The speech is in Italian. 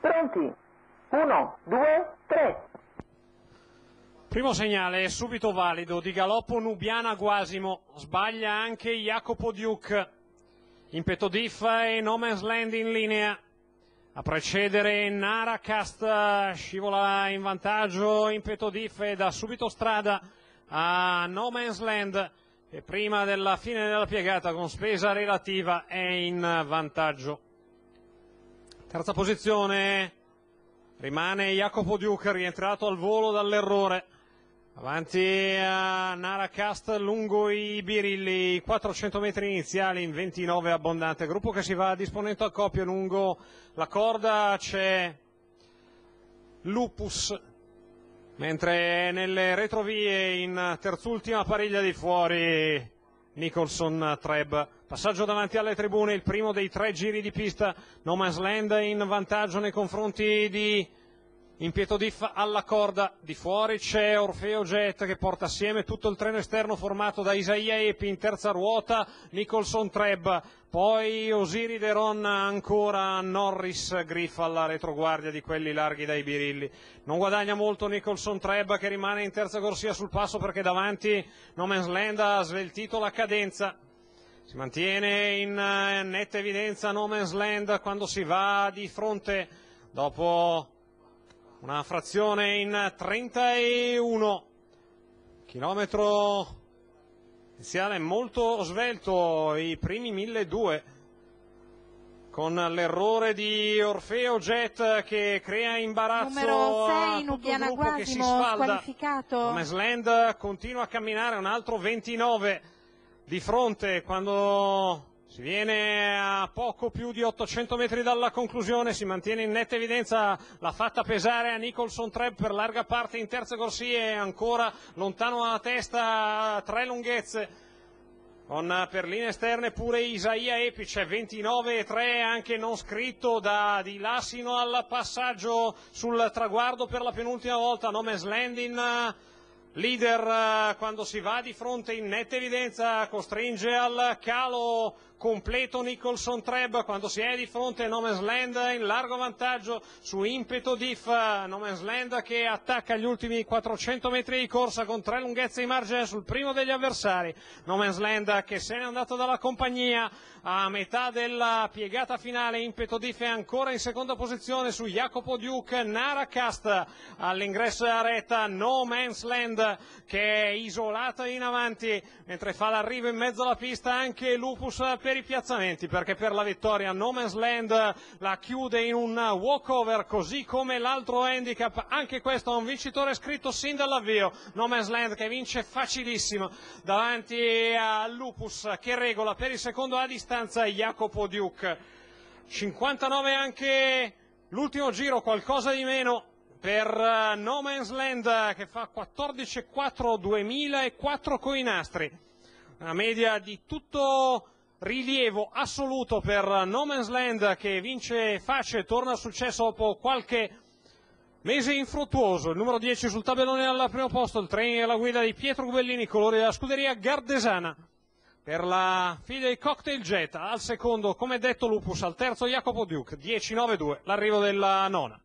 Pronti? Uno, due, tre. Primo segnale è subito valido di Galoppo Nubiana Guasimo, sbaglia anche Jacopo Duke, Impeto Diff e Nomens Land in linea, a precedere Naracast, scivola in vantaggio Impeto Diff e dà subito strada a Nomens Land che prima della fine della piegata con spesa relativa è in vantaggio. Terza posizione, rimane Jacopo Duke, rientrato al volo dall'errore. Avanti a Nara Cast lungo i birilli, 400 metri iniziali in 29 abbondante. Gruppo che si va disponendo a coppie lungo la corda c'è Lupus, mentre nelle retrovie in terzultima pariglia di fuori Nicholson Treb. Passaggio davanti alle tribune, il primo dei tre giri di pista. No Man's Land in vantaggio nei confronti di Impieto Diff alla corda. Di fuori c'è Orfeo Jet che porta assieme tutto il treno esterno formato da Isaia Epi in terza ruota, Nicholson Treb, poi Osiride Ron ancora Norris Griff alla retroguardia di quelli larghi dai birilli. Non guadagna molto Nicholson Treb che rimane in terza corsia sul passo perché davanti No Man's Land ha sveltito la cadenza. Si mantiene in eh, netta evidenza No Man's Land quando si va di fronte dopo una frazione in 31 chilometro iniziale molto svelto i primi 1002 con l'errore di Orfeo Jet che crea imbarazzo Numero 6, a tutto il gruppo che si sfalda. Mesland continua a camminare, un altro 29 di fronte quando si viene a poco più di 800 metri dalla conclusione, si mantiene in netta evidenza la fatta pesare a Nicholson 3 per larga parte in terza corsia e ancora lontano a testa, tre lunghezze. Con per linee esterne pure Isaia Epic, 29-3 anche non scritto da di là sino al passaggio sul traguardo per la penultima volta, Nomes Landin leader eh, quando si va di fronte in netta evidenza, costringe al calo completo Nicholson Treb quando si è di fronte a No Man's Land in largo vantaggio su impeto Diff, No Man's Land che attacca gli ultimi 400 metri di corsa con tre lunghezze di margine sul primo degli avversari, No Man's Land che se n'è andato dalla compagnia a metà della piegata finale, impeto Diff è ancora in seconda posizione su Jacopo Duke, Nara Cast all'ingresso della retta, No Man's Land che è isolata in avanti mentre fa l'arrivo in mezzo alla pista anche Lupus per i piazzamenti perché per la vittoria No Man's Land la chiude in un walkover così come l'altro handicap, anche questo ha un vincitore scritto sin dall'avvio, No Man's Land che vince facilissimo davanti a Lupus che regola per il secondo a distanza Jacopo Duke. 59 anche l'ultimo giro, qualcosa di meno per eh, No Man's Land che fa 14-4 2004 coi nastri. Una media di tutto rilievo assoluto per No Man's Land che vince e torna al successo dopo qualche mese infruttuoso, il numero 10 sul tabellone al primo posto, il treno alla guida di Pietro Gubellini, colore della scuderia Gardesana. Per la fine dei Cocktail Jet, al secondo, come detto, Lupus, al terzo Jacopo Duke, 10-9-2, l'arrivo della nona.